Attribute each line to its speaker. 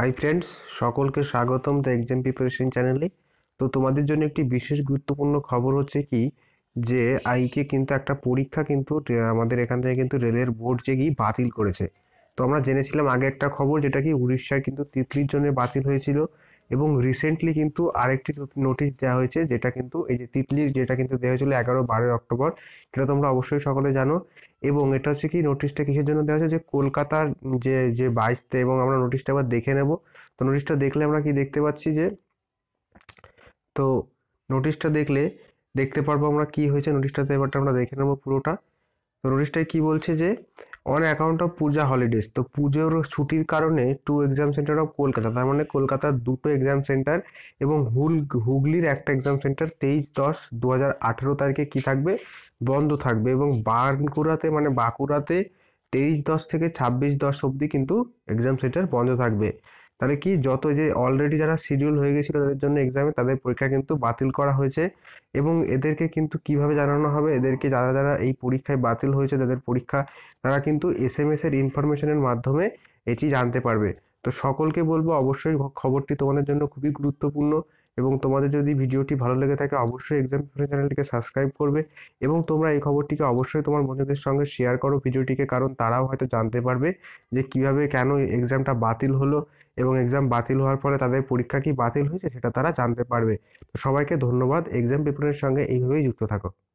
Speaker 1: hi friends সকলকে স্বাগতম the exam preparation চ্যানেলে তো তোমাদের জন্য একটি বিশেষ গুরুত্বপূর্ণ খবর হচ্ছে কি যে আইকে কিন্তু একটা পরীক্ষা কিন্তু আমাদের এখান থেকে কিন্তু রেলের বোর্ড যে গিয়ে বাতিল করেছে তো আমরা জেনেছিলাম আগে একটা খবর যেটা কি উড়িষ্যায় কিন্তু তিতলির জন্য বাতিল হয়েছিল এবং রিসেন্টলি কিন্তু আরেকটি নোটিশ দেওয়া হয়েছে যেটা কিন্তু এই যে তিতলির যেটা কিন্তু দেওয়া হয়েছিল এগারো বারোই অক্টোবর এটা তোমরা অবশ্যই সকলে জানো এবং এটা হচ্ছে কি নোটিশটা কিসের জন্য দেওয়া হয়েছে যে কলকাতার যে যে বাইশতে এবং আমরা নোটিশটা আবার দেখে নেব তো নোটিশটা দেখলে আমরা কি দেখতে পাচ্ছি যে তো নোটিশটা দেখলে দেখতে পারবো আমরা কি হয়েছে নোটিশটাতে এবারটা আমরা দেখে নেবো পুরোটা তো নোটিশটায় কি বলছে যে on account of Puja holidays তো পুজোর ছুটির কারণে to exam centre of Kolkata তার মানে কলকাতার দুটো এক্সাম সেন্টার এবং হুল হুগলির একটা এক্সাম সেন্টার তেইশ দশ দু হাজার আঠেরো তারিখে কী থাকবে বন্ধ থাকবে এবং বাঁকুড়াতে মানে বাঁকুড়াতে তেইশ দশ থেকে ছাব্বিশ দশ অবধি কিন্তু এক্সাম সেন্টার বন্ধ থাকবে তাহলে কি যত যে অলরেডি যারা শিডিউল হয়ে গেছিল তাদের জন্য এক্সামে তাদের পরীক্ষা কিন্তু বাতিল করা হয়েছে এবং এদেরকে কিন্তু কিভাবে জানানো হবে এদেরকে যারা যারা এই পরীক্ষায় বাতিল হয়েছে তাদের পরীক্ষা তারা কিন্তু এস এম এস এর ইনফরমেশনের মাধ্যমে এটি জানতে পারবে তো সকলকে বলবো অবশ্যই খবরটি তোমাদের জন্য খুবই গুরুত্বপূর্ণ এবং তোমাদের যদি ভিডিওটি ভালো লেগে থাকে অবশ্যই এক্সাম প্রিপারেশন চ্যানেলটিকে সাবস্ক্রাইব করবে এবং তোমরা এই খবরটিকে অবশ্যই তোমার বন্ধুদের সঙ্গে শেয়ার করো ভিডিওটিকে কারণ তারাও হয়তো জানতে পারবে যে কিভাবে কেন এক্সামটা বাতিল হলো এবং এক্সাম বাতিল হওয়ার ফলে তাদের পরীক্ষা কি বাতিল হয়েছে সেটা তারা জানতে পারবে তো সবাইকে ধন্যবাদ এক্সাম পেপারের সঙ্গে এইভাবেই যুক্ত থাকো